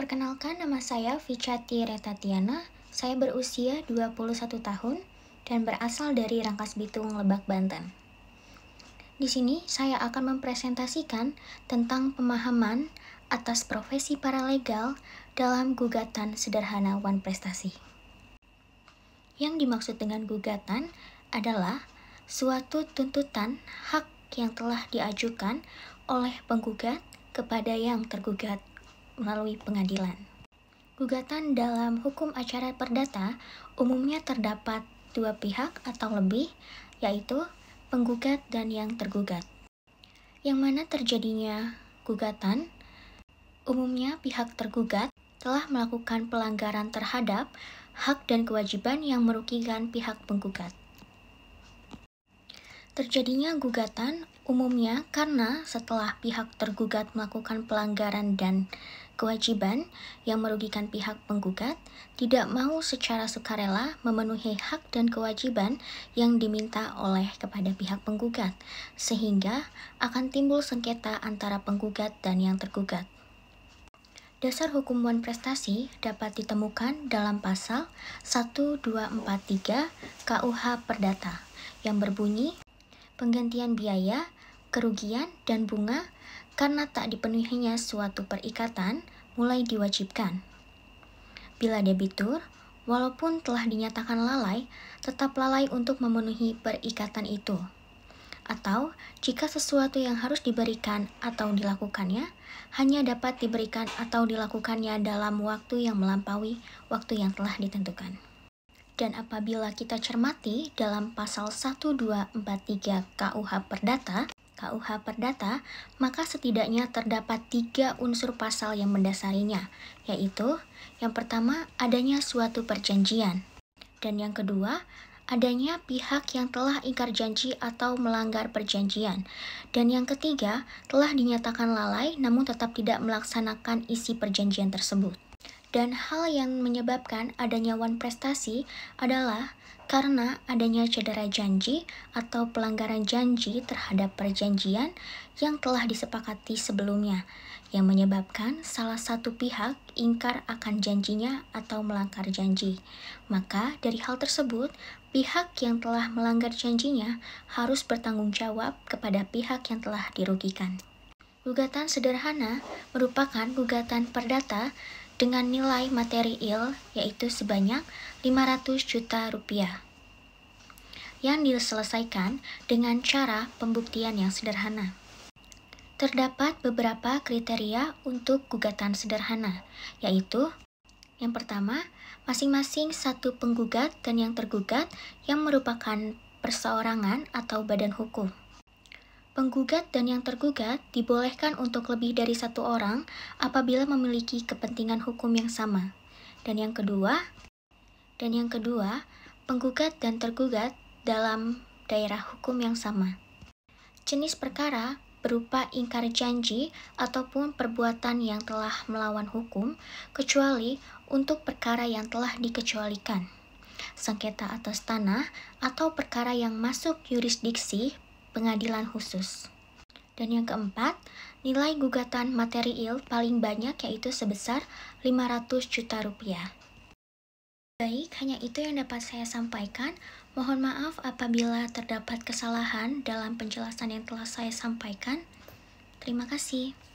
Perkenalkan nama saya Vichati Retatiana, saya berusia 21 tahun dan berasal dari Rangkas Bitung, Lebak, Banten. Di sini saya akan mempresentasikan tentang pemahaman atas profesi paralegal dalam gugatan sederhana wan prestasi. Yang dimaksud dengan gugatan adalah suatu tuntutan hak yang telah diajukan oleh penggugat kepada yang tergugat melalui pengadilan. Gugatan dalam hukum acara perdata umumnya terdapat dua pihak atau lebih, yaitu penggugat dan yang tergugat. Yang mana terjadinya gugatan, umumnya pihak tergugat telah melakukan pelanggaran terhadap hak dan kewajiban yang merugikan pihak penggugat. Terjadinya gugatan umumnya karena setelah pihak tergugat melakukan pelanggaran dan kewajiban yang merugikan pihak penggugat tidak mau secara sukarela memenuhi hak dan kewajiban yang diminta oleh kepada pihak penggugat, sehingga akan timbul sengketa antara penggugat dan yang tergugat. Dasar hukum prestasi dapat ditemukan dalam pasal 1243 KUH Perdata yang berbunyi penggantian biaya kerugian, dan bunga karena tak dipenuhinya suatu perikatan mulai diwajibkan. Bila debitur, walaupun telah dinyatakan lalai, tetap lalai untuk memenuhi perikatan itu. Atau jika sesuatu yang harus diberikan atau dilakukannya hanya dapat diberikan atau dilakukannya dalam waktu yang melampaui waktu yang telah ditentukan. Dan apabila kita cermati dalam pasal 1243 KUH Perdata, KUH Perdata, maka setidaknya terdapat tiga unsur pasal yang mendasarinya, yaitu yang pertama adanya suatu perjanjian, dan yang kedua adanya pihak yang telah ingkar janji atau melanggar perjanjian. Dan yang ketiga, telah dinyatakan lalai namun tetap tidak melaksanakan isi perjanjian tersebut. Dan hal yang menyebabkan adanya wan prestasi adalah karena adanya cedera janji atau pelanggaran janji terhadap perjanjian yang telah disepakati sebelumnya, yang menyebabkan salah satu pihak ingkar akan janjinya atau melanggar janji. Maka, dari hal tersebut, pihak yang telah melanggar janjinya harus bertanggung jawab kepada pihak yang telah dirugikan. Gugatan sederhana merupakan gugatan perdata dengan nilai materi il yaitu sebanyak 500 juta rupiah yang diselesaikan dengan cara pembuktian yang sederhana. Terdapat beberapa kriteria untuk gugatan sederhana, yaitu yang pertama, masing-masing satu penggugat dan yang tergugat yang merupakan perseorangan atau badan hukum. Penggugat dan yang tergugat dibolehkan untuk lebih dari satu orang apabila memiliki kepentingan hukum yang sama. Dan yang kedua, dan yang kedua, penggugat dan tergugat dalam daerah hukum yang sama. Jenis perkara berupa ingkar janji ataupun perbuatan yang telah melawan hukum, kecuali untuk perkara yang telah dikecualikan. Sengketa atas tanah atau perkara yang masuk yurisdiksi pengadilan khusus. Dan yang keempat, nilai gugatan materi il paling banyak yaitu sebesar 500 juta rupiah. Baik, hanya itu yang dapat saya sampaikan. Mohon maaf apabila terdapat kesalahan dalam penjelasan yang telah saya sampaikan. Terima kasih.